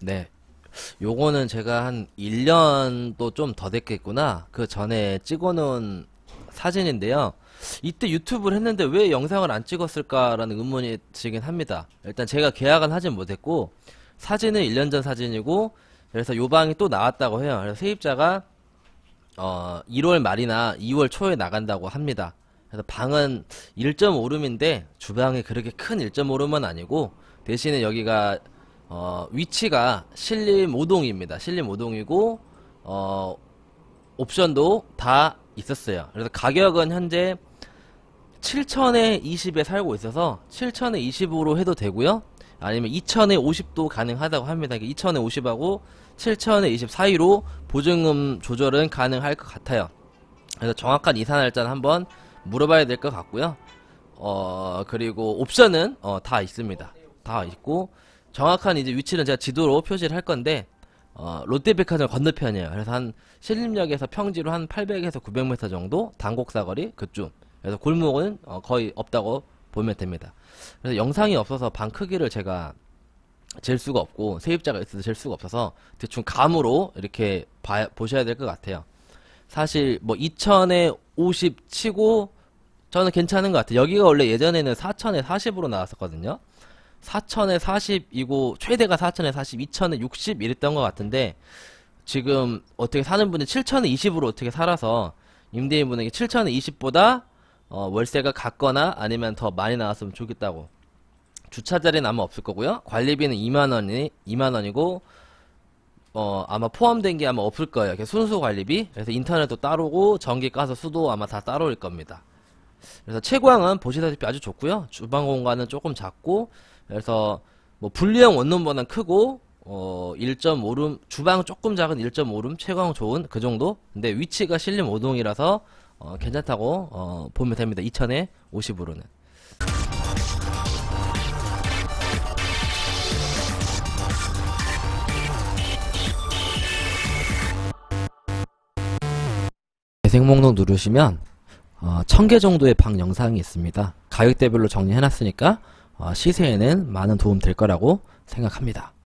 네. 요거는 제가 한 1년도 좀 더 됐겠구나. 그 전에 찍어놓은 사진인데요. 이때 유튜브를 했는데 왜 영상을 안 찍었을까라는 의문이 지긴 합니다. 일단 제가 계약은 하진 못했고, 사진은 1년 전 사진이고, 그래서 요 방이 또 나왔다고 해요. 그래서 세입자가, 어, 1월 말이나 2월 초에 나간다고 합니다. 그래서 방은 1.5룸인데, 주방이 그렇게 큰 1.5룸은 아니고, 대신에 여기가 어, 위치가 신림 5동입니다. 신림 5동이고 어, 옵션도 다 있었어요. 그래서 가격은 현재 7 0 0 0에 20에 살고 있어서 7 0 0 0에 20으로 해도 되고요. 아니면 2 0에 50도 가능하다고 합니다. 2 0에 50하고 7 0에20 사이로 보증금 조절은 가능할 것 같아요. 그래서 정확한 이사 날짜는 한번 물어봐야 될 것 같고요. 어, 그리고 옵션은 어, 다 있습니다. 다 있고 정확한 이제 위치는 제가 지도로 표시를 할 건데 어, 롯데백화점 건너편이에요. 그래서 한 신림역에서 평지로 한 800에서 900m 정도 단곡사거리 그쯤. 그래서 골목은 어, 거의 없다고 보면 됩니다. 그래서 영상이 없어서 방 크기를 제가 잴 수가 없고 세입자가 있어도 잴 수가 없어서 대충 감으로 이렇게 봐, 보셔야 될 것 같아요. 사실 뭐 2천에 50 치고 저는 괜찮은 것 같아요. 여기가 원래 예전에는 4천에 40으로 나왔었거든요. 4천에 40이고 최대가 4천에 40, 2천에 60 이랬던 것 같은데 지금 어떻게 사는 분이 7천에 20으로 어떻게 살아서 임대인분에게 7천에 20보다 어, 월세가 같거나 아니면 더 많이 나왔으면 좋겠다고 주차자리는 아마 없을 거고요 관리비는 2만원이 2만원이고 어 아마 포함된 게 아마 없을 거예요 순수 관리비 그래서 인터넷도 따로고 전기 가스 수도 아마 다 따로일 겁니다 그래서 채광은 보시다시피 아주 좋고요 주방 공간은 조금 작고 그래서 뭐 분리형 원룸보다는 크고 어 1.5룸 주방 조금 작은 1.5룸 채광 좋은 그 정도 근데 위치가 신림 5동이라서 어, 괜찮다고 어, 보면 됩니다 2 0 0 0에 50으로는 재생 목록 누르시면 어, 1000개 정도의 방 영상이 있습니다 가격대별로 정리해놨으니까 어, 시세에는 많은 도움 될 거라고 생각합니다.